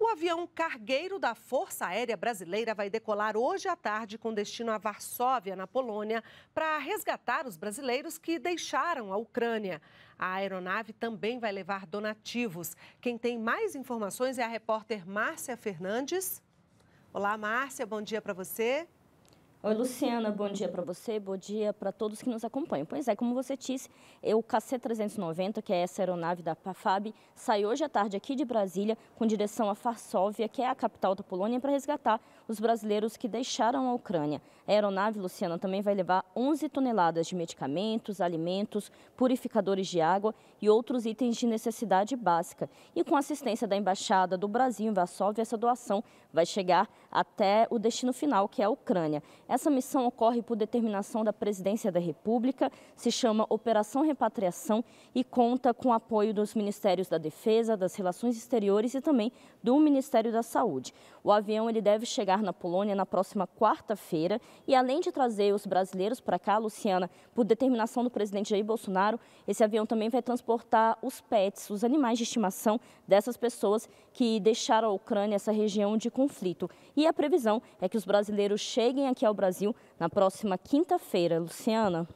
O avião cargueiro da Força Aérea Brasileira vai decolar hoje à tarde com destino a Varsóvia, na Polônia, para resgatar os brasileiros que deixaram a Ucrânia. A aeronave também vai levar donativos. Quem tem mais informações é a repórter Márcia Fernandes. Olá, Márcia, bom dia para você. Oi, Luciana, bom dia para você, bom dia para todos que nos acompanham. Pois é, como você disse, é o KC-390, que é essa aeronave da PAFAB, sai hoje à tarde aqui de Brasília com direção a Varsóvia, que é a capital da Polônia, para resgatar os brasileiros que deixaram a Ucrânia. A aeronave, Luciana, também vai levar 11 toneladas de medicamentos, alimentos, purificadores de água e outros itens de necessidade básica. E com assistência da Embaixada do Brasil em Varsóvia, essa doação vai chegar até o destino final, que é a Ucrânia. Essa missão ocorre por determinação da Presidência da República, se chama Operação Repatriação e conta com o apoio dos Ministérios da Defesa, das Relações Exteriores e também do Ministério da Saúde. O avião ele deve chegar na Polônia na próxima quarta-feira e além de trazer os brasileiros para cá, Luciana, por determinação do presidente Jair Bolsonaro, esse avião também vai transportar os pets, os animais de estimação dessas pessoas que deixaram a Ucrânia essa região de conflito. E a previsão é que os brasileiros cheguem aqui ao Brasil na próxima quinta-feira. Luciana?